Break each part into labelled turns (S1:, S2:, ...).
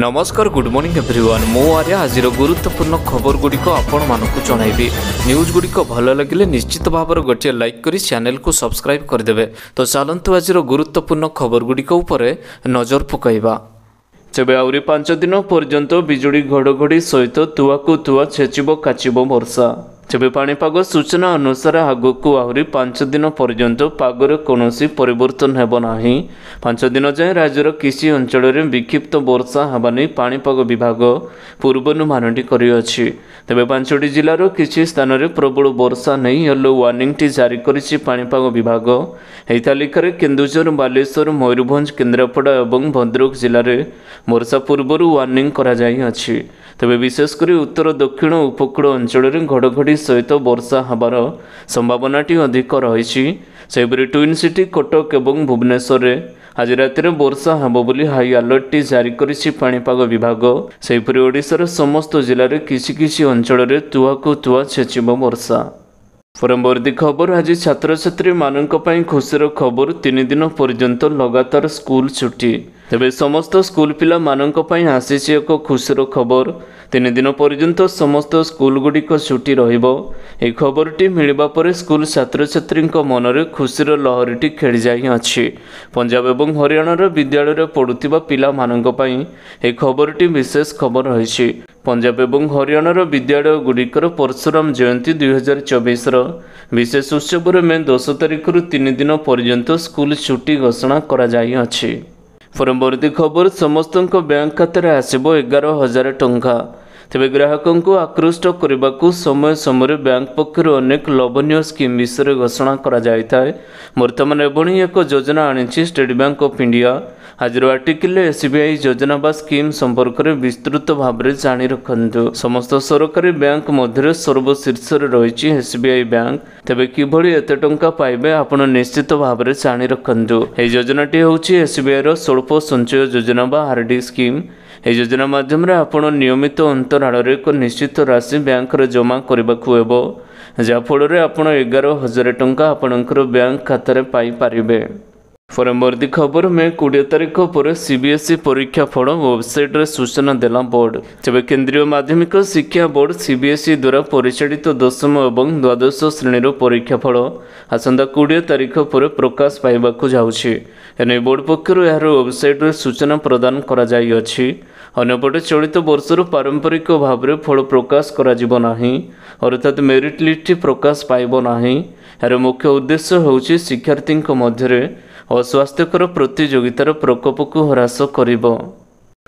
S1: ନମସ୍କାର good morning everyone ମୁଁ ଆର୍ଯ୍ୟ ଆଜିର ଗୁରୁତ୍ୱପୂର୍ଣ୍ଣ ଖବରଗୁଡ଼ିକ ଆପଣମାନଙ୍କୁ ଜଣାଇବି ନ୍ୟୁଜ୍ଗୁଡ଼ିକ ଭଲ ଲାଗିଲେ ନିଶ୍ଚିତ ଭାବରେ ଗୋଟିଏ ଲାଇକ୍ କରି ଚ୍ୟାନେଲ୍କୁ ସବସ୍କ୍ରାଇବ୍ କରିଦେବେ ତ ଚାଲନ୍ତୁ ଆଜିର ଗୁରୁତ୍ୱପୂର୍ଣ୍ଣ ଖବରଗୁଡ଼ିକ ଉପରେ ନଜର ପକାଇବା ତେବେ ଆହୁରି ପାଞ୍ଚ ଦିନ ପର୍ଯ୍ୟନ୍ତ ବିଜୁଳି ଘଡ଼ଘଡ଼ି ସହିତ ତୁଆକୁ ତୁଆ ଛେଚିବ କାଚିବ ବର୍ଷା ତେବେ ପାଣିପାଗ ସୂଚନା ଅନୁସାରେ ଆଗକୁ ଆହୁରି ପାଞ୍ଚ ଦିନ ପର୍ଯ୍ୟନ୍ତ ପାଗରେ କୌଣସି ପରିବର୍ତ୍ତନ ହେବ ନାହିଁ ପାଞ୍ଚ ଦିନ ଯାଏଁ ରାଜ୍ୟର କିଛି ଅଞ୍ଚଳରେ ବିକ୍ଷିପ୍ତ ବର୍ଷା ହେବା ନେଇ ପାଣିପାଗ ବିଭାଗ ପୂର୍ବାନୁମାନଟି କରିଅଛି ତେବେ ପାଞ୍ଚଟି ଜିଲ୍ଲାର କିଛି ସ୍ଥାନରେ ପ୍ରବଳ ବର୍ଷା ନେଇ ୟେଲୋ ୱାର୍ଣ୍ଣିଂଟି ଜାରି କରିଛି ପାଣିପାଗ ବିଭାଗ ଏହି ତାଲିକାରେ କେନ୍ଦୁଝର ବାଲେଶ୍ୱର ମୟୂରଭଞ୍ଜ କେନ୍ଦ୍ରାପଡ଼ା ଏବଂ ଭଦ୍ରକ ଜିଲ୍ଲାରେ ବର୍ଷା ପୂର୍ବରୁ ୱାର୍ଣ୍ଣିଂ କରାଯାଇଅଛି ତେବେ ବିଶେଷ କରି ଉତ୍ତର ଦକ୍ଷିଣ ଉପକୂଳ ଅଞ୍ଚଳରେ ଘଡ଼ଘଡ଼ି ସହିତ ବର୍ଷା ହେବାର ସମ୍ଭାବନାଟି ଅଧିକ ରହିଛି ସେହିପରି ଟ୍ୱିନ୍ ସିଟି କଟକ ଏବଂ ଭୁବନେଶ୍ୱରରେ ଆଜି ରାତିରେ ବର୍ଷା ହେବ ବୋଲି ହାଇ ଆଲର୍ଟଟି ଜାରି କରିଛି ପାଣିପାଗ ବିଭାଗ ସେହିପରି ଓଡ଼ିଶାର ସମସ୍ତ ଜିଲ୍ଲାରେ କିଛି କିଛି ଅଞ୍ଚଳରେ ତୁଆକୁ ତୁଆ ଛେଚିବ ବର୍ଷା ପରବର୍ତ୍ତୀ ଖବର ଆଜି ଛାତ୍ରଛାତ୍ରୀମାନଙ୍କ ପାଇଁ ଖୁସିର ଖବର ତିନି ଦିନ ପର୍ଯ୍ୟନ୍ତ ଲଗାତାର ସ୍କୁଲ ଛୁଟି ତେବେ ସମସ୍ତ ସ୍କୁଲ ପିଲାମାନଙ୍କ ପାଇଁ ଆସିଛି ଏକ ଖୁସିର ଖବର ତିନି ଦିନ ପର୍ଯ୍ୟନ୍ତ ସମସ୍ତ ସ୍କୁଲ ଗୁଡ଼ିକ ଛୁଟି ରହିବ ଏହି ଖବରଟି ମିଳିବା ପରେ ସ୍କୁଲ ଛାତ୍ରଛାତ୍ରୀଙ୍କ ମନରେ ଖୁସିର ଲହରୀଟି ଖେଳି ଯାଇଅଛି ପଞ୍ଜାବ ଏବଂ ହରିୟାଣାର ବିଦ୍ୟାଳୟରେ ପଢ଼ୁଥିବା ପିଲାମାନଙ୍କ ପାଇଁ ଏହି ଖବରଟି ବିଶେଷ ଖବର ରହିଛି ପଞ୍ଜାବ ଏବଂ ହରିୟାଣାର ବିଦ୍ୟାଳୟଗୁଡ଼ିକର ପରଶୁରାମ ଜୟନ୍ତୀ ଦୁଇହଜାର ଚବିଶର ବିଶେଷ ଉତ୍ସବରେ ମେ ଦଶ ତାରିଖରୁ ତିନି ଦିନ ପର୍ଯ୍ୟନ୍ତ ସ୍କୁଲ ଛୁଟି ଘୋଷଣା କରାଯାଇଅଛି ପରବର୍ତ୍ତୀ ଖବର ସମସ୍ତଙ୍କ ବ୍ୟାଙ୍କ ଖାତାରେ ଆସିବ ଏଗାର ହଜାର ଟଙ୍କା ତେବେ ଗ୍ରାହକଙ୍କୁ ଆକୃଷ୍ଟ କରିବାକୁ ସମୟ ସମୟରେ ବ୍ୟାଙ୍କ ପକ୍ଷରୁ ଅନେକ ଲୋଭନୀୟ ସ୍କିମ୍ ବିଷୟରେ ଘୋଷଣା କରାଯାଇଥାଏ ବର୍ତ୍ତମାନ ଏଭଳି ଏକ ଯୋଜନା ଆଣିଛି ଷ୍ଟେଟ୍ ବ୍ୟାଙ୍କ ଅଫ୍ ଇଣ୍ଡିଆ ଆଜିର ଆର୍ଟିକିଲ୍ରେ ଏସ୍ ବି ଆଇ ଯୋଜନା ବା ସ୍କିମ୍ ସମ୍ପର୍କରେ ବିସ୍ତୃତ ଭାବରେ ଜାଣି ରଖନ୍ତୁ ସମସ୍ତ ସରକାରୀ ବ୍ୟାଙ୍କ ମଧ୍ୟରେ ସର୍ବଶୀର୍ଷରେ ରହିଛି ଏସ୍ ବି ଆଇ ବ୍ୟାଙ୍କ ତେବେ କିଭଳି ଏତେ ଟଙ୍କା ପାଇବେ ଆପଣ ନିଶ୍ଚିତ ଭାବରେ ଜାଣି ରଖନ୍ତୁ ଏହି ଯୋଜନାଟି ହେଉଛି ଏସ୍ ବି ଆଇର ସ୍ୱଳ୍ପ ସଞ୍ଚୟ ଯୋଜନା ବା ଆର୍ ଡି ସ୍କିମ୍ ଏହି ଯୋଜନା ମାଧ୍ୟମରେ ଆପଣ ନିୟମିତ ଅନ୍ତରାଳରେ ଏକ ନିଶ୍ଚିତ ରାଶି ବ୍ୟାଙ୍କରେ ଜମା କରିବାକୁ ହେବ ଯାହାଫଳରେ ଆପଣ ଏଗାର ହଜାର ଟଙ୍କା ଆପଣଙ୍କର ବ୍ୟାଙ୍କ ଖାତାରେ ପାଇପାରିବେ ପରବର୍ତ୍ତୀ ଖବର ମେ କୋଡ଼ିଏ ତାରିଖ ପରେ ସିବିଏସ୍ଇ e ପରୀକ୍ଷା ଫଳ ୱେବ୍ସାଇଟ୍ରେ ସୂଚନା ଦେଲା ବୋର୍ଡ ତେବେ କେନ୍ଦ୍ରୀୟ ମାଧ୍ୟମିକ ଶିକ୍ଷା ବୋର୍ଡ ସିବିଏସ୍ଇ e ଦ୍ୱାରା ପରିଚାଳିତ ଦଶମ ଏବଂ ଦ୍ୱାଦଶ ଶ୍ରେଣୀର ପରୀକ୍ଷା ଫଳ ଆସନ୍ତା କୋଡ଼ିଏ ତାରିଖ ପରେ ପ୍ରକାଶ ପାଇବାକୁ ଯାଉଛି ଏ ନେଇ ବୋର୍ଡ ପକ୍ଷରୁ ଏହାର ୱେବ୍ସାଇଟ୍ରେ ସୂଚନା ପ୍ରଦାନ କରାଯାଇଅଛି ଅନ୍ୟପଟେ ଚଳିତ ବର୍ଷରୁ ପାରମ୍ପରିକ ଭାବରେ ଫଳ ପ୍ରକାଶ କରାଯିବ ନାହିଁ ଅର୍ଥାତ୍ ମେରିଟ୍ ଲିଷ୍ଟ ପ୍ରକାଶ ପାଇବ ନାହିଁ ଏହାର ମୁଖ୍ୟ ଉଦ୍ଦେଶ୍ୟ ହେଉଛି ଶିକ୍ଷାର୍ଥୀଙ୍କ ମଧ୍ୟରେ ଅସ୍ୱାସ୍ଥ୍ୟକର ପ୍ରତିଯୋଗିତାର ପ୍ରକୋପକୁ ହ୍ରାସ କରିବ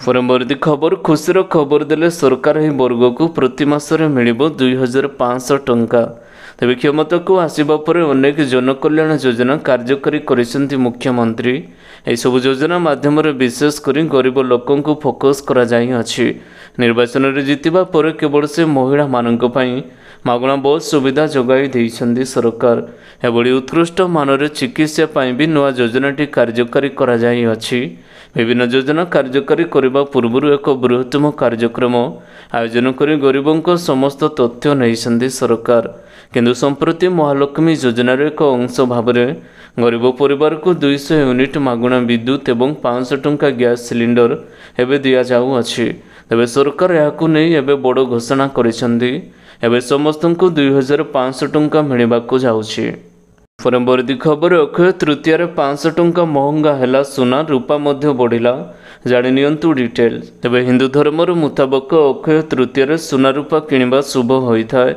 S1: ପରବର୍ତ୍ତୀ ଖବର ଖୁସିର ଖବର ଦେଲେ ସରକାର ଏହି ବର୍ଗକୁ ପ୍ରତି ମାସରେ ମିଳିବ ଦୁଇ ହଜାର ପାଞ୍ଚଶହ ଟଙ୍କା ତେବେ କ୍ଷମତାକୁ ଆସିବା ପରେ ଅନେକ ଜନକଲ୍ୟାଣ ଯୋଜନା କାର୍ଯ୍ୟକାରୀ କରିଛନ୍ତି ମୁଖ୍ୟମନ୍ତ୍ରୀ ଏହିସବୁ ଯୋଜନା ମାଧ୍ୟମରେ ବିଶେଷ କରି ଗରିବ ଲୋକଙ୍କୁ ଫୋକସ୍ କରାଯାଇଅଛି ନିର୍ବାଚନରେ ଜିତିବା ପରେ କେବଳ ସେ ମହିଳାମାନଙ୍କ ପାଇଁ ମାଗଣା ବହୁତ ସୁବିଧା ଯୋଗାଇ ଦେଇଛନ୍ତି ସରକାର ଏଭଳି ଉତ୍କୃଷ୍ଟ ମାନରେ ଚିକିତ୍ସା ପାଇଁ ବି ନୂଆ ଯୋଜନାଟି କାର୍ଯ୍ୟକାରୀ କରାଯାଇଅଛି ବିଭିନ୍ନ ଯୋଜନା କାର୍ଯ୍ୟକାରୀ କରିବା ପୂର୍ବରୁ ଏକ ବୃହତ୍ତମ କାର୍ଯ୍ୟକ୍ରମ ଆୟୋଜନ କରି ଗରିବଙ୍କ ସମସ୍ତ ତଥ୍ୟ ନେଇଛନ୍ତି ସରକାର କିନ୍ତୁ ସମ୍ପ୍ରତି ମହାଲକ୍ଷ୍ମୀ ଯୋଜନାର ଏକ ଅଂଶ ଭାବରେ ଗରିବ ପରିବାରକୁ ଦୁଇଶହ ୟୁନିଟ୍ ମାଗଣା ବିଦ୍ୟୁତ୍ ଏବଂ ପାଞ୍ଚଶହ ଟଙ୍କା ଗ୍ୟାସ୍ ସିଲିଣ୍ଡର ଏବେ ଦିଆଯାଉଅଛି ତେବେ ସରକାର ଏହାକୁ ନେଇ ଏବେ ବଡ଼ ଘୋଷଣା କରିଛନ୍ତି ଏବେ ସମସ୍ତଙ୍କୁ ଦୁଇ ହଜାର ପାଞ୍ଚଶହ ଟଙ୍କା ମିଳିବାକୁ ଯାଉଛି ପରବର୍ତ୍ତୀ ଖବର ଅକ୍ଷୟ ତୃତୀୟରେ ପାଞ୍ଚଶହ ଟଙ୍କା ମହଙ୍ଗା ହେଲା ସୁନା ରୂପା ମଧ୍ୟ ବଢ଼ିଲା ଜାଣି ନିଅନ୍ତୁ ଡିଟେଲ ତେବେ ହିନ୍ଦୁ ଧର୍ମର ମୁତାବକ ଅକ୍ଷୟ ତୃତୀୟରେ ସୁନା ରୂପା କିଣିବା ଶୁଭ ହୋଇଥାଏ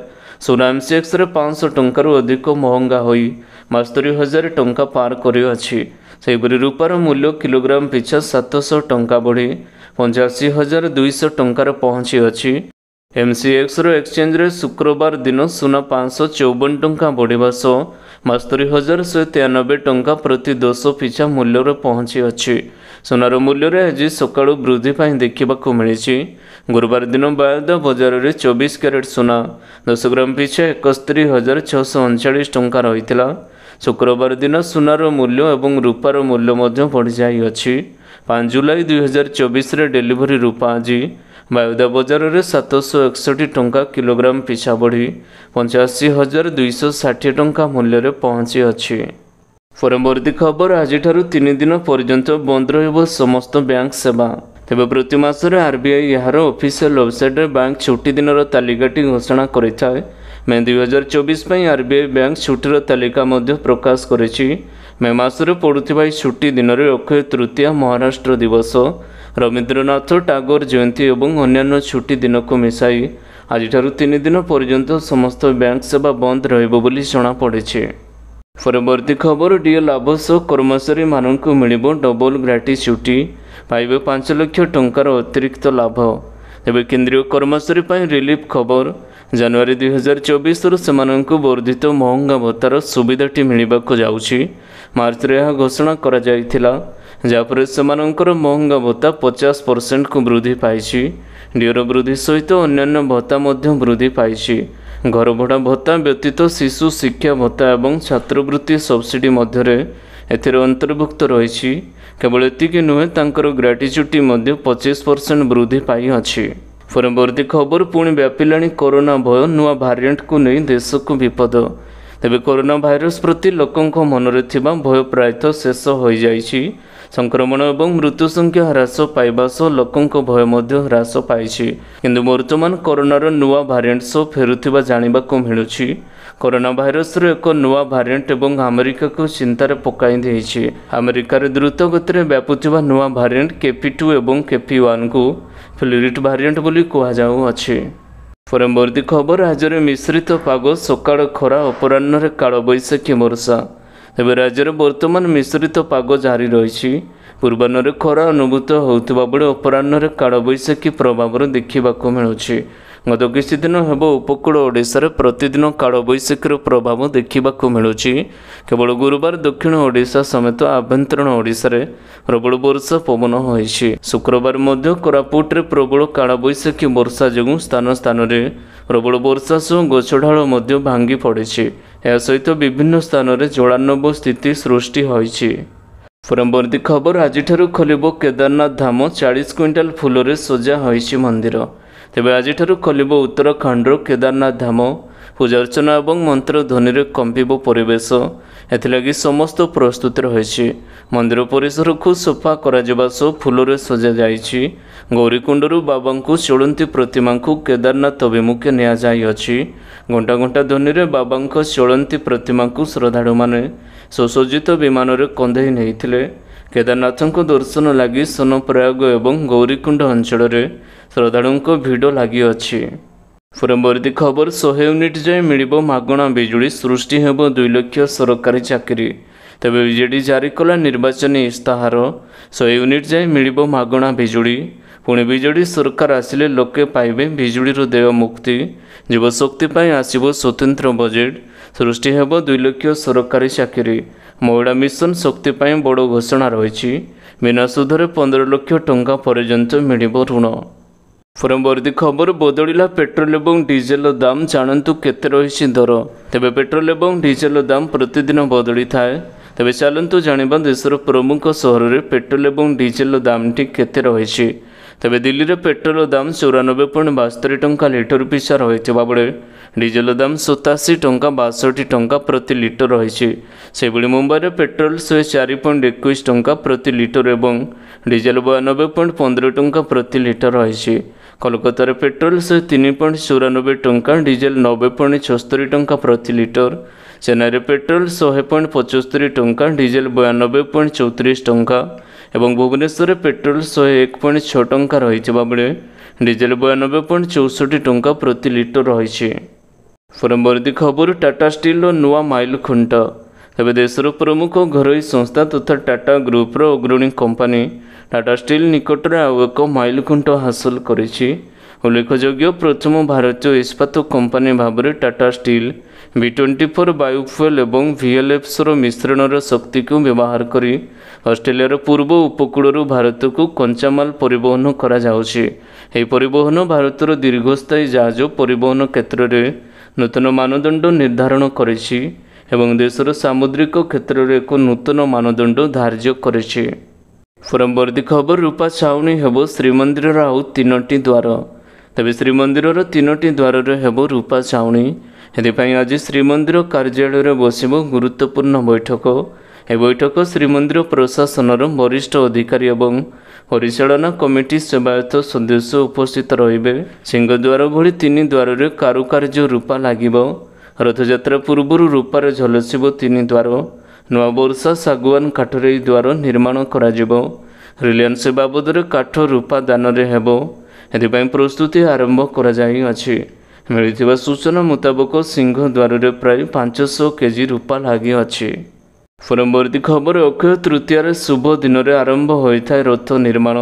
S1: ସୁନା ଏମ୍ସିଏକ୍ସରେ ପାଞ୍ଚଶହ ଟଙ୍କାରୁ ଅଧିକ ମହଙ୍ଗା ହୋଇ ବାସ୍ତରି ହଜାର ଟଙ୍କା ପାର କରିଅଛି ସେହିପରି ରୂପାର ମୂଲ୍ୟ କିଲୋଗ୍ରାମ ପିଛା ସାତଶହ ଟଙ୍କା ବଢ଼ି ପଞ୍ଚାଅଶୀ ହଜାର ଦୁଇଶହ ଟଙ୍କାରେ ପହଞ୍ଚିଅଛି ଏକ୍ସର ଏକ୍ସଚେଞ୍ଜରେ ଶୁକ୍ରବାର ଦିନ ଶୂନ ପାଞ୍ଚଶହ ଚଉବନ ଟଙ୍କା ବଢ଼ିବା ସହ ବାସ୍ତରି ହଜାର ଶହେ ତେୟାନବେ ଟଙ୍କା ପ୍ରତି ଦଶ ପିଛା ମୂଲ୍ୟରେ ପହଞ୍ଚିଅଛି ସୁନାର ମୂଲ୍ୟରେ ଆଜି ସକାଳୁ ବୃଦ୍ଧି ପାଇଁ ଦେଖିବାକୁ ମିଳିଛି ଗୁରୁବାର ଦିନ ବାୟଦା ବଜାରରେ ଚବିଶ କ୍ୟାରେଟ୍ ସୁନା ଦଶ ଗ୍ରାମ ପିଛା ଏକସ୍ତରି ହଜାର ଛଅଶହ ଅଣଚାଳିଶ ଟଙ୍କା ରହିଥିଲା ଶୁକ୍ରବାର ଦିନ ସୁନାର ମୂଲ୍ୟ ଏବଂ ରୂପାର ମୂଲ୍ୟ ମଧ୍ୟ ବଢ଼ିଯାଇଅଛି ପାଞ୍ଚ ଜୁଲାଇ ଦୁଇହଜାର ଚବିଶରେ ଡେଲିଭରି ରୂପା ଆଜି ବାୟୁଦା ବଜାରରେ ସାତଶହ ଏକଷଠି ଟଙ୍କା କିଲୋଗ୍ରାମ ପିଛା ବଢ଼ି ପଞ୍ଚାଅଶୀ ହଜାର ଦୁଇଶହ ଷାଠିଏ ଟଙ୍କା ମୂଲ୍ୟରେ ପହଞ୍ଚିଅଛି ପରବର୍ତ୍ତୀ ଖବର ଆଜିଠାରୁ ତିନି ଦିନ ପର୍ଯ୍ୟନ୍ତ ବନ୍ଦ ରହିବ ସମସ୍ତ ବ୍ୟାଙ୍କ ସେବା ତେବେ ପ୍ରତି ମାସରେ ଆର୍ବିଆଇ ଏହାର ଅଫିସିଆଲ ୱେବସାଇଟରେ ବ୍ୟାଙ୍କ ଛୁଟି ଦିନର ତାଲିକାଟି ଘୋଷଣା କରିଥାଏ ମେ ଦୁଇହଜାର ଚବିଶ ପାଇଁ ବି ଆଇ ବ୍ୟାଙ୍କ ଛୁଟିର ତାଲିକା ମଧ୍ୟ ପ୍ରକାଶ କରିଛି ମେ ମାସରେ ପଡ଼ୁଥିବା ଏହି ଛୁଟି ଦିନରେ ଅକ୍ଷୟ ତୃତୀୟା ମହାରାଷ୍ଟ୍ର ଦିବସ ରବୀନ୍ଦ୍ରନାଥ ଟାଗୋର ଜୟନ୍ତୀ ଏବଂ ଅନ୍ୟାନ୍ୟ ଛୁଟି ଦିନକୁ ମିଶାଇ ଆଜିଠାରୁ ତିନି ଦିନ ପର୍ଯ୍ୟନ୍ତ ସମସ୍ତ ବ୍ୟାଙ୍କ ସେବା ବନ୍ଦ ରହିବ ବୋଲି ଜଣାପଡ଼ିଛି ପରବର୍ତ୍ତୀ ଖବର ଡିଏଲ୍ ଆବାସ କର୍ମଚାରୀମାନଙ୍କୁ ମିଳିବ ଡବଲ୍ ଛୁଟି ପାଇବେ ପାଞ୍ଚ ଲକ୍ଷ ଟଙ୍କାର ଅତିରିକ୍ତ ଲାଭ ତେବେ କେନ୍ଦ୍ରୀୟ କର୍ମଚାରୀ ପାଇଁ ରିଲିଫ୍ ଖବର ଜାନୁଆରୀ ଦୁଇହଜାର ଚବିଶରୁ ସେମାନଙ୍କୁ ବର୍ଦ୍ଧିତ ମହଙ୍ଗା ଭତ୍ତାର ସୁବିଧାଟି ମିଳିବାକୁ ଯାଉଛି ମାର୍ଚ୍ଚରେ ଏହା ଘୋଷଣା କରାଯାଇଥିଲା ଯାହାଫଳରେ ସେମାନଙ୍କର ମହଙ୍ଗା ଭତ୍ତା ପଚାଶ ପରସେଣ୍ଟକୁ ବୃଦ୍ଧି ପାଇଛି ଡିଓର ବୃଦ୍ଧି ସହିତ ଅନ୍ୟାନ୍ୟ ଭତ୍ତା ମଧ୍ୟ ବୃଦ୍ଧି ପାଇଛି ଘରଭଡ଼ା ଭତ୍ତା ବ୍ୟତୀତ ଶିଶୁ ଶିକ୍ଷା ଭତ୍ତା ଏବଂ ଛାତ୍ରବୃତ୍ତି ସବସିଡ଼ି ମଧ୍ୟରେ ଏଥିରେ ଅନ୍ତର୍ଭୁକ୍ତ ରହିଛି କେବଳ ଏତିକି ନୁହେଁ ତାଙ୍କର ଗ୍ରାଟିଚ୍ୟୁଟି ମଧ୍ୟ ପଚିଶ ପରସେଣ୍ଟ ବୃଦ୍ଧି ପାଇଅଛି ପରବର୍ତ୍ତୀ ଖବର ପୁଣି ବ୍ୟାପିଲାଣି କରୋନା ଭୟ ନୂଆ ଭାରିଏଣ୍ଟକୁ ନେଇ ଦେଶକୁ ବିପଦ ତେବେ କରୋନା ଭାଇରସ୍ ପ୍ରତି ଲୋକଙ୍କ ମନରେ ଥିବା ଭୟ ପ୍ରାୟତଃ ଶେଷ ହୋଇଯାଇଛି ସଂକ୍ରମଣ ଏବଂ ମୃତ୍ୟୁ ସଂଖ୍ୟା ହ୍ରାସ ପାଇବା ସହ ଲୋକଙ୍କ ଭୟ ମଧ୍ୟ ହ୍ରାସ ପାଇଛି କିନ୍ତୁ ବର୍ତ୍ତମାନ କରୋନାର ନୂଆ ଭାରିଏଣ୍ଟ ସହ ଫେରୁଥିବା ଜାଣିବାକୁ ମିଳୁଛି କରୋନା ଭାଇରସର ଏକ ନୂଆ ଭାରିଏଣ୍ଟ ଏବଂ ଆମେରିକାକୁ ଚିନ୍ତାରେ ପକାଇ ଦେଇଛି ଆମେରିକାରେ ଦ୍ରୁତ ଗତିରେ ବ୍ୟାପୁଥିବା ନୂଆ ଭାରିଏଣ୍ଟ କେପି ଟୁ ଏବଂ କେପି ୱାନ୍କୁ ଫ୍ଲୁରିଟ୍ ଭାରିଏଣ୍ଟ ବୋଲି କୁହାଯାଉଅଛି ପରବର୍ତ୍ତୀ ଖବର ରାଜ୍ୟରେ ମିଶ୍ରିତ ପାଗ ସକାଳ ଖରା ଅପରାହ୍ନରେ କାଳବୈଶାଖୀ ବର୍ଷା ତେବେ ରାଜ୍ୟରେ ବର୍ତ୍ତମାନ ମିଶ୍ରିତ ପାଗ ଜାରି ରହିଛି ପୂର୍ବାହ୍ନରେ ଖରା ଅନୁଭୂତ ହେଉଥିବା ବେଳେ ଅପରାହ୍ନରେ କାଳବୈଶାଖୀ ପ୍ରଭାବର ଦେଖିବାକୁ ମିଳୁଛି ଗତ କିଛିଦିନ ହେବ ଉପକୂଳ ଓଡ଼ିଶାରେ ପ୍ରତିଦିନ କାଳବୈଶାଖୀର ପ୍ରଭାବ ଦେଖିବାକୁ ମିଳୁଛି କେବଳ ଗୁରୁବାର ଦକ୍ଷିଣ ଓଡ଼ିଶା ସମେତ ଆଭ୍ୟନ୍ତରୀଣ ଓଡ଼ିଶାରେ ପ୍ରବଳ ବର୍ଷା ପବନ ହୋଇଛି ଶୁକ୍ରବାର ମଧ୍ୟ କୋରାପୁଟରେ ପ୍ରବଳ କାଳବୈଶାଖୀ ବର୍ଷା ଯୋଗୁଁ ସ୍ଥାନ ସ୍ଥାନରେ ପ୍ରବଳ ବର୍ଷା ସହ ଗଛଢାଳ ମଧ୍ୟ ଭାଙ୍ଗି ପଡ଼ିଛି ଏହା ସହିତ ବିଭିନ୍ନ ସ୍ଥାନରେ ଜଳାନବ ସ୍ଥିତି ସୃଷ୍ଟି ହୋଇଛି ପରବର୍ତ୍ତୀ ଖବର ଆଜିଠାରୁ ଖୋଲିବ କେଦାରନାଥ ଧାମ ଚାଳିଶ କ୍ୱିଣ୍ଟାଲ ଫୁଲରେ ସଜା ହୋଇଛି ମନ୍ଦିର ତେବେ ଆଜିଠାରୁ ଖୋଲିବ ଉତ୍ତରାଖଣ୍ଡରୁ କେଦାରନାଥ ଧାମ ପୂଜାର୍ଚ୍ଚନା ଏବଂ ମନ୍ତ୍ର ଧ୍ୱନିରେ କମ୍ପିବ ପରିବେଶ ଏଥିଲାଗି ସମସ୍ତ ପ୍ରସ୍ତୁତି ରହିଛି ମନ୍ଦିର ପରିସରକୁ ସଫା କରାଯିବା ସହ ଫୁଲରେ ସଜାଯାଇଛି ଗୌରୀକୁଣ୍ଡରୁ ବାବାଙ୍କୁ ଚଳନ୍ତି ପ୍ରତିମାଙ୍କୁ କେଦାରନାଥ ଅଭିମୁଖେ ନିଆଯାଇଅଛି ଘଣ୍ଟା ଘଣ୍ଟା ଧ୍ୱନିରେ ବାବାଙ୍କ ଚଳନ୍ତି ପ୍ରତିମାଙ୍କୁ ଶ୍ରଦ୍ଧାଳୁମାନେ ସୁସଜ୍ଜିତ ବିମାନରେ କନ୍ଧେଇ ନେଇଥିଲେ କେଦାରନାଥଙ୍କ ଦର୍ଶନ ଲାଗି ସୋନପ୍ରୟାଗ ଏବଂ ଗୌରୀକୁଣ୍ଡ ଅଞ୍ଚଳରେ ଶ୍ରଦ୍ଧାଳୁଙ୍କ ଭିଡ଼ ଲାଗିଅଛି ପରବର୍ତ୍ତୀ ଖବର ଶହେ ୟୁନିଟ୍ ଯାଏଁ ମିଳିବ ମାଗଣା ବିଜୁଳି ସୃଷ୍ଟି ହେବ ଦୁଇ ଲକ୍ଷ ସରକାରୀ ଚାକିରି ତେବେ ବିଜେଡ଼ି ଜାରି କଲା ନିର୍ବାଚନୀ ଇସ୍ତାହାର ଶହେ ୟୁନିଟ୍ ଯାଏଁ ମିଳିବ ମାଗଣା ବିଜୁଳି ପୁଣି ବିଜେଡ଼ି ସରକାର ଆସିଲେ ଲୋକେ ପାଇବେ ବିଜୁଳିର ଦେୟ ମୁକ୍ତି ଯୁବଶକ୍ତି ପାଇଁ ଆସିବ ସ୍ୱତନ୍ତ୍ର ବଜେଟ୍ ସୃଷ୍ଟି ହେବ ଦୁଇ ଲକ୍ଷ ସରକାରୀ ଚାକିରି ମହିଳା ମିଶନ ଶକ୍ତି ପାଇଁ ବଡ଼ ଘୋଷଣା ରହିଛି ବିନା ସୁଧରେ ପନ୍ଦର ଲକ୍ଷ ଟଙ୍କା ପର୍ଯ୍ୟନ୍ତ ମିଳିବ ଋଣ ପରବର୍ତ୍ତୀ ଖବର ବଦଳିଲା ପେଟ୍ରୋଲ ଏବଂ ଡିଜେଲ ଦାମ ଜାଣନ୍ତୁ କେତେ ରହିଛି ଦର ତେବେ ପେଟ୍ରୋଲ ଏବଂ ଡିଜେଲ ଦାମ ପ୍ରତିଦିନ ବଦଳିଥାଏ ତେବେ ଚାଲନ୍ତୁ ଜାଣିବା ଦେଶର ପ୍ରମୁଖ ସହରରେ ପେଟ୍ରୋଲ ଏବଂ ଡିଜେଲ ଦାମଟି କେତେ ରହିଛି ତେବେ ଦିଲ୍ଲୀରେ ପେଟ୍ରୋଲ ଦାମ ଚଉରାନବେ ପଏଣ୍ଟ ବାସ୍ତରି ଟଙ୍କା ଲିଟର ପିଛା ରହିଥିବା ଥିବାବେଳେ ଡିଜେଲ ଦାମ ସତାଅଶୀ ଟଙ୍କା ବାଷଠି ଟଙ୍କା ପ୍ରତି ଲିଟର ରହିଛି ସେଭଳି ମୁମ୍ବାଇରେ ପେଟ୍ରୋଲ ଶହେ ଚାରି ପଏଣ୍ଟ ଏକୋଇଶ ଟଙ୍କା ପ୍ରତି ଲିଟର ଏବଂ ଡିଜେଲ ବୟାନବେ ପଏଣ୍ଟ ପନ୍ଦର ଟଙ୍କା ପ୍ରତି ଲିଟର ରହିଛି କଲକାତାରେ ପେଟ୍ରୋଲ ଶହେ ତିନି ପଏଣ୍ଟ ଚଉରାନବେ ଟଙ୍କା ଡିଜେଲ ନବେ ପଏଣ୍ଟ ଛସ୍ତରି ଟଙ୍କା ପ୍ରତି ଲିଟର ଚେନ୍ନାଇରେ ପେଟ୍ରୋଲ ଶହେ ପଏଣ୍ଟ ପଞ୍ଚସ୍ତରୀ ଟଙ୍କା ଡିଜେଲ ବୟାନବେ ପଏଣ୍ଟ ଚଉତିରିଶ ଟଙ୍କା ଏବଂ ଭୁବନେଶ୍ୱରରେ ପେଟ୍ରୋଲ ଶହେ ଏକ ପଏଣ୍ଟ ଛଅ ଟଙ୍କା ରହିଥିବା ବେଳେ ଡିଜେଲ ବୟାନବେ ପଏଣ୍ଟ ଚଉଷଠି ଟଙ୍କା ପ୍ରତି ଲିଟର ରହିଛି ପରବର୍ତ୍ତୀ ଖବର ଟାଟା ଷ୍ଟିଲ୍ର ନୂଆ ମାଇଲ ଖୁଣ୍ଟ ତେବେ ଦେଶର ପ୍ରମୁଖ ଘରୋଇ ସଂସ୍ଥା ତଥା ଟାଟା ଗ୍ରୁପ୍ର ଅଗ୍ରଣୀ କମ୍ପାନୀ ଟାଟା ଷ୍ଟିଲ୍ ନିକଟରେ ଆଉ ଏକ ମାଇଲ ଖୁଣ୍ଟ ହାସଲ କରିଛି ଉଲ୍ଲେଖଯୋଗ୍ୟ ପ୍ରଥମ ଭାରତୀୟ ଇସ୍ପାତ କମ୍ପାନୀ ଭାବରେ Tata steel V twenty four biofuel ଏବଂ ଭିଏଲ୍ଏଫ୍ସର ମିଶ୍ରଣର ଶକ୍ତିକୁ ବ୍ୟବହାର କରି ଅଷ୍ଟ୍ରେଲିଆର ପୂର୍ବ ଉପକୂଳରୁ ଭାରତକୁ କଞ୍ଚାମାଲ ପରିବହନ କରାଯାଉଛି ଏହି ପରିବହନ ଭାରତର ଦୀର୍ଘସ୍ଥାୟୀ ଜାହାଜ ପରିବହନ କ୍ଷେତ୍ରରେ ନୂତନ ମାନଦଣ୍ଡ ନିର୍ଦ୍ଧାରଣ କରିଛି ଏବଂ ଦେଶର ସାମୁଦ୍ରିକ କ୍ଷେତ୍ରରେ ଏକ ନୂତନ ମାନଦଣ୍ଡ ଧାର୍ଯ୍ୟ କରିଛି ପରବର୍ତ୍ତୀ ଖବର ରୂପା ଛାଉଣି ହେବ ଶ୍ରୀମନ୍ଦିରର ଆଉ ତିନୋଟି ଦ୍ୱାର ତେବେ ଶ୍ରୀମନ୍ଦିରର ତିନୋଟି ଦ୍ୱାରରେ ହେବ ରୂପା ଛାଉଣି ସେଥିପାଇଁ ଆଜି ଶ୍ରୀମନ୍ଦିର କାର୍ଯ୍ୟାଳୟରେ ବସିବ ଗୁରୁତ୍ୱପୂର୍ଣ୍ଣ ବୈଠକ ଏ ବୈଠକ ଶ୍ରୀମନ୍ଦିର ପ୍ରଶାସନର ବରିଷ୍ଠ ଅଧିକାରୀ ଏବଂ ପରିଚାଳନା କମିଟି ସେବାୟତ ସଦସ୍ୟ ଉପସ୍ଥିତ ରହିବେ ସିଂହଦ୍ୱାର ଭଳି ତିନି ଦ୍ୱାରରେ କାରୁକାର୍ଯ୍ୟ ରୂପା ଲାଗିବ ରଥଯାତ୍ରା ପୂର୍ବରୁ ରୂପାରେ ଝଲସିବ ତିନି ଦ୍ୱାର ନୂଆ ନୂଆବର୍ଷା ଶାଗୁଆନ କାଠରେ ଏହି ଦ୍ୱାର ନିର୍ମାଣ କରାଯିବ ରିଲିଆନ୍ସ ବାବଦରେ କାଠ ରୂପା ଦାନରେ ହେବ ଏଥିପାଇଁ ପ୍ରସ୍ତୁତି ଆରମ୍ଭ କରାଯାଇଅଛି ମିଳିଥିବା ସୂଚନା ମୁତାବକ ସିଂହ ଦ୍ୱାରରେ ପ୍ରାୟ ପାଞ୍ଚଶହ କେଜି ରୂପା ଲାଗିଅଛି ପରବର୍ତ୍ତୀ ଖବର ଅକ୍ଷୟ ତୃତୀୟାରେ ଶୁଭ ଦିନରେ ଆରମ୍ଭ ହୋଇଥାଏ ରଥ ନିର୍ମାଣ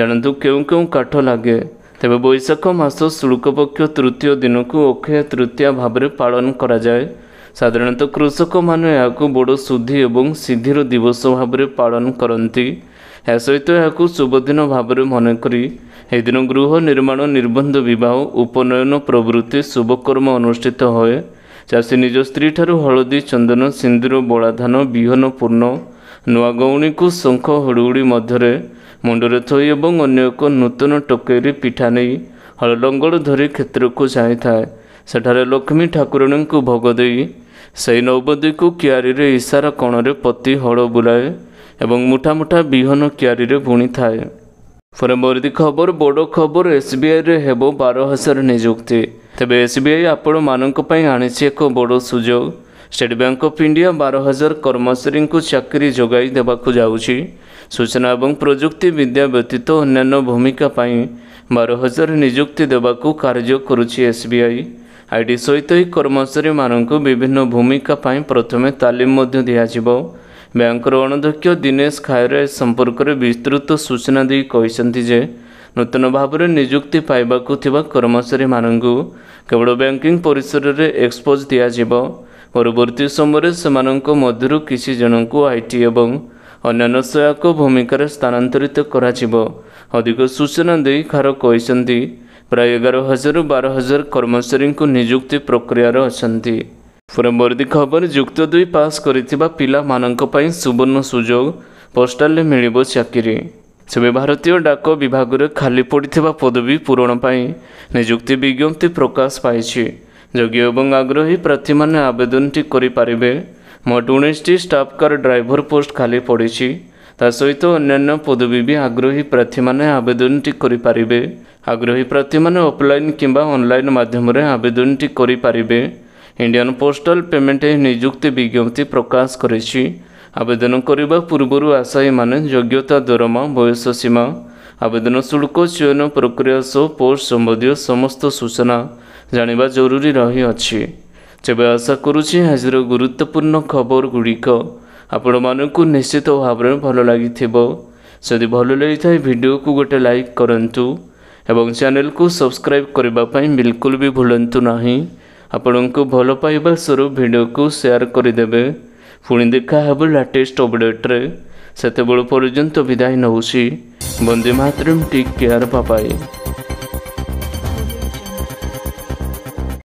S1: ଜାଣନ୍ତୁ କେଉଁ କେଉଁ କାଠ ଲାଗେ ତେବେ ବୈଶାଖ ମାସ ଶୁଳ୍କ ପକ୍ଷ ତୃତୀୟ ଦିନକୁ ଅକ୍ଷୟ ତୃତୀୟା ଭାବରେ ପାଳନ କରାଯାଏ ସାଧାରଣତଃ କୃଷକମାନେ ଏହାକୁ ବଡ଼ ଶୁଦ୍ଧି ଏବଂ ସିଦ୍ଧିର ଦିବସ ଭାବରେ ପାଳନ କରନ୍ତି ଏହା ସହିତ ଏହାକୁ ଶୁଭଦିନ ଭାବରେ ମନେକରି ସେଦିନ ଗୃହ ନିର୍ମାଣ ନିର୍ବନ୍ଧ ବିବାହ ଉପନୟନ ପ୍ରଭୃତି ଶୁଭକର୍ମ ଅନୁଷ୍ଠିତ ହୁଏ ଚାଷୀ ନିଜ ସ୍ତ୍ରୀଠାରୁ ହଳଦୀ ଚନ୍ଦନ ସିନ୍ଦୁର ବଳାଧାନ ବିହନ ପୂର୍ଣ୍ଣ ନୂଆ ଗଉଣୀକୁ ଶଙ୍ଖ ହୁଡ଼ୁହୁଡ଼ି ମଧ୍ୟରେ ମୁଣ୍ଡରେ ଥୋଇ ଏବଂ ଅନ୍ୟ ଏକ ନୂତନ ଟୋକେଇରେ ପିଠା ନେଇ ହଳ ଲଙ୍ଗଳ ଧରି କ୍ଷେତ୍ରକୁ ଯାଇଥାଏ ସେଠାରେ ଲକ୍ଷ୍ମୀ ଠାକୁରାଣୀଙ୍କୁ ଭୋଗ ଦେଇ ସେହି ନୌବଦୀକୁ କିଆରିରେ ଇଶାରା କଣରେ ପତି ହଳ ବୁଲାଏ ଏବଂ ମୁଠା ମୁଠା ବିହନ କିଆରିରେ ବୁଣିଥାଏ ফলে মোদি খবর বড় খবর এসবিআইରେ ହେବ ବାର ହଜାର ନିଯୁକ୍ତି ତେବେ ଏସ୍ବିଆଇ ଆପଣମାନଙ୍କ ପାଇଁ ଆଣିଛି ଏକ ବଡ଼ ସୁଯୋଗ ଷ୍ଟେଟ୍ ବ୍ୟାଙ୍କ ଅଫ୍ ଇଣ୍ଡିଆ ବାର ହଜାର କର୍ମଚାରୀଙ୍କୁ ଚାକିରି ଯୋଗାଇ ଦେବାକୁ ଯାଉଛି ସୂଚନା ଏବଂ ପ୍ରଯୁକ୍ତି ବିଦ୍ୟା ବ୍ୟତୀତ ଅନ୍ୟାନ୍ୟ ଭୂମିକା ପାଇଁ ବାର ହଜାର ନିଯୁକ୍ତି ଦେବାକୁ କାର୍ଯ୍ୟ କରୁଛି ଏସ୍ବିଆଇ ଆଇଟି ସହିତ ଏହି କର୍ମଚାରୀମାନଙ୍କୁ ବିଭିନ୍ନ ଭୂମିକା ପାଇଁ ପ୍ରଥମେ ତାଲିମ ମଧ୍ୟ ଦିଆଯିବ ବ୍ୟାଙ୍କର ଅଣଧ୍ୟକ୍ଷ ଦିନେଶ ଖାଇରା ଏ ସମ୍ପର୍କରେ ବିସ୍ତୃତ ସୂଚନା ଦେଇ କହିଛନ୍ତି ଯେ ନୂତନ ଭାବରେ ନିଯୁକ୍ତି ପାଇବାକୁ ଥିବା କର୍ମଚାରୀମାନଙ୍କୁ କେବଳ ବ୍ୟାଙ୍କିଂ ପରିସରରେ ଏକ୍ସପୋଜ୍ ଦିଆଯିବ ପରବର୍ତ୍ତୀ ସମୟରେ ସେମାନଙ୍କ ମଧ୍ୟରୁ କିଛି ଜଣଙ୍କୁ ଆଇ ଟି ଏବଂ ଅନ୍ୟାନ୍ୟ ସହାୟକ ଭୂମିକାରେ ସ୍ଥାନାନ୍ତରିତ କରାଯିବ ଅଧିକ ସୂଚନା ଦେଇ ଖାର କହିଛନ୍ତି ପ୍ରାୟ ଏଗାର ହଜାରରୁ ବାର ହଜାର କର୍ମଚାରୀଙ୍କୁ ନିଯୁକ୍ତି ପ୍ରକ୍ରିୟାରେ ଅଛନ୍ତି ପୁରବର୍ତ୍ତୀ ଖବର ଯୁକ୍ତ ଦୁଇ ପାସ୍ କରିଥିବା ପିଲାମାନଙ୍କ ପାଇଁ ସୁବର୍ଣ୍ଣ ସୁଯୋଗ ପୋଷ୍ଟାଲରେ ମିଳିବ ଚାକିରି ସେବେ ଭାରତୀୟ ଡାକ ବିଭାଗରେ ଖାଲି ପଡ଼ିଥିବା ପଦବୀ ପୂରଣ ପାଇଁ ନିଯୁକ୍ତି ବିଜ୍ଞପ୍ତି ପ୍ରକାଶ ପାଇଛି ଯୋଗ୍ୟ ଏବଂ ଆଗ୍ରହୀ ପ୍ରାର୍ଥୀମାନେ ଆବେଦନଟି କରିପାରିବେ ମୋଟ ଉଣେଇଶଟି ଷ୍ଟାଫ୍ କାର୍ ଡ୍ରାଇଭର ପୋଷ୍ଟ ଖାଲି ପଡ଼ିଛି ତା ସହିତ ଅନ୍ୟାନ୍ୟ ପଦବୀ ବି ଆଗ୍ରହୀ ପ୍ରାର୍ଥୀମାନେ ଆବେଦନଟି କରିପାରିବେ ଆଗ୍ରହୀ ପ୍ରାର୍ଥୀମାନେ ଅଫ୍ଲାଇନ୍ କିମ୍ବା ଅନଲାଇନ୍ ମାଧ୍ୟମରେ ଆବେଦନଟି କରିପାରିବେ ଇଣ୍ଡିଆନ୍ ପୋଷ୍ଟାଲ୍ ପେମେଣ୍ଟ ଏହି ନିଯୁକ୍ତି ବିଜ୍ଞପ୍ତି ପ୍ରକାଶ କରିଛି ଆବେଦନ କରିବା ପୂର୍ବରୁ ଆଶାୟୀମାନେ ଯୋଗ୍ୟତା ଦରମା ବୟସ ସୀମା ଆବେଦନ ଶୁଳ୍କ ଚୟନ ପ୍ରକ୍ରିୟା ସହ ପୋଷ୍ଟ ସମ୍ବନ୍ଧୀୟ ସମସ୍ତ ସୂଚନା ଜାଣିବା ଜରୁରୀ ରହିଅଛି ତେବେ ଆଶା କରୁଛି ଆଜିର ଗୁରୁତ୍ୱପୂର୍ଣ୍ଣ ଖବର ଗୁଡ଼ିକ ଆପଣମାନଙ୍କୁ ନିଶ୍ଚିତ ଭାବରେ ଭଲ ଲାଗିଥିବ ଯଦି ଭଲ ଲାଗିଥାଏ ଭିଡ଼ିଓକୁ ଗୋଟେ ଲାଇକ୍ କରନ୍ତୁ ଏବଂ ଚ୍ୟାନେଲକୁ ସବସ୍କ୍ରାଇବ୍ କରିବା ପାଇଁ ବିଲକୁଲ ବି ଭୁଲନ୍ତୁ ନାହିଁ ଆପଣଙ୍କୁ ଭଲ ପାଇବା ସ୍ୱରୂପ ଭିଡ଼ିଓକୁ ସେୟାର କରିଦେବେ ପୁଣି ଦେଖା ହେବ ଲାଟେଷ୍ଟ ଅପଡ଼େଟ୍ରେ ସେତେବେଳ ପର୍ଯ୍ୟନ୍ତ ବିଦାୟ ନେଉଛି ବନ୍ଦେ ମାତରମ୍ ଟିକ୍ କେୟାର ବାପାଏ